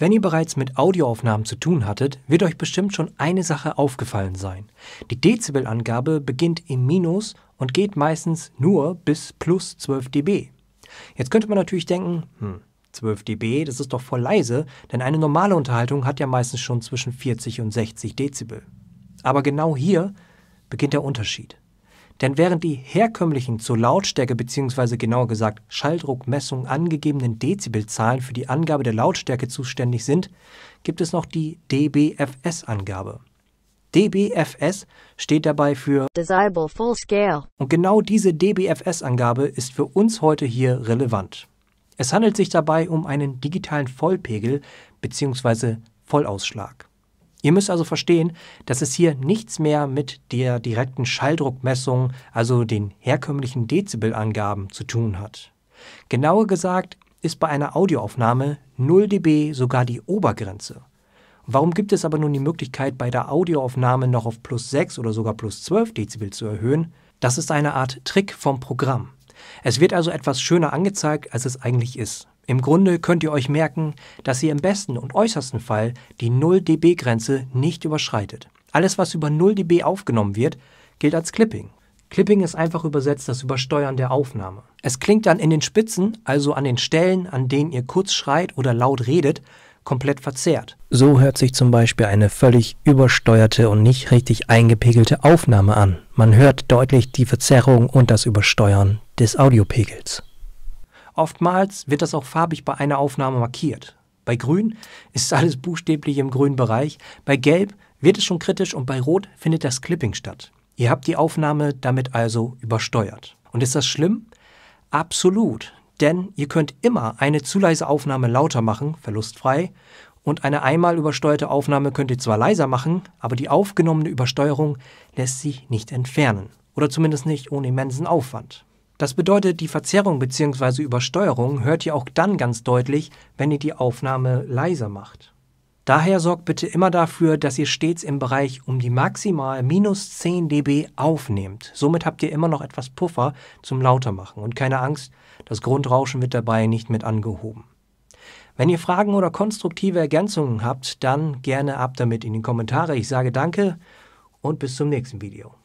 Wenn ihr bereits mit Audioaufnahmen zu tun hattet, wird euch bestimmt schon eine Sache aufgefallen sein. Die Dezibelangabe beginnt im Minus und geht meistens nur bis plus 12 dB. Jetzt könnte man natürlich denken, hm, 12 dB, das ist doch voll leise, denn eine normale Unterhaltung hat ja meistens schon zwischen 40 und 60 Dezibel. Aber genau hier beginnt der Unterschied. Denn während die herkömmlichen zur Lautstärke bzw. genauer gesagt Schalldruckmessung angegebenen Dezibelzahlen für die Angabe der Lautstärke zuständig sind, gibt es noch die DBFS-Angabe. DBFS steht dabei für Desirable Full Scale. Und genau diese DBFS-Angabe ist für uns heute hier relevant. Es handelt sich dabei um einen digitalen Vollpegel bzw. Vollausschlag. Ihr müsst also verstehen, dass es hier nichts mehr mit der direkten Schalldruckmessung, also den herkömmlichen Dezibelangaben, zu tun hat. Genauer gesagt ist bei einer Audioaufnahme 0 dB sogar die Obergrenze. Warum gibt es aber nun die Möglichkeit, bei der Audioaufnahme noch auf plus 6 oder sogar plus 12 Dezibel zu erhöhen? Das ist eine Art Trick vom Programm. Es wird also etwas schöner angezeigt, als es eigentlich ist. Im Grunde könnt ihr euch merken, dass ihr im besten und äußersten Fall die 0 dB-Grenze nicht überschreitet. Alles, was über 0 dB aufgenommen wird, gilt als Clipping. Clipping ist einfach übersetzt das Übersteuern der Aufnahme. Es klingt dann in den Spitzen, also an den Stellen, an denen ihr kurz schreit oder laut redet, komplett verzerrt. So hört sich zum Beispiel eine völlig übersteuerte und nicht richtig eingepegelte Aufnahme an. Man hört deutlich die Verzerrung und das Übersteuern des Audiopegels. Oftmals wird das auch farbig bei einer Aufnahme markiert. Bei Grün ist alles buchstäblich im grünen Bereich, bei Gelb wird es schon kritisch und bei Rot findet das Clipping statt. Ihr habt die Aufnahme damit also übersteuert. Und ist das schlimm? Absolut, denn ihr könnt immer eine zu leise Aufnahme lauter machen, verlustfrei, und eine einmal übersteuerte Aufnahme könnt ihr zwar leiser machen, aber die aufgenommene Übersteuerung lässt sich nicht entfernen. Oder zumindest nicht ohne immensen Aufwand. Das bedeutet, die Verzerrung bzw. Übersteuerung hört ihr auch dann ganz deutlich, wenn ihr die Aufnahme leiser macht. Daher sorgt bitte immer dafür, dass ihr stets im Bereich um die maximal minus 10 dB aufnehmt. Somit habt ihr immer noch etwas Puffer zum Lautermachen und keine Angst, das Grundrauschen wird dabei nicht mit angehoben. Wenn ihr Fragen oder konstruktive Ergänzungen habt, dann gerne ab damit in die Kommentare. Ich sage danke und bis zum nächsten Video.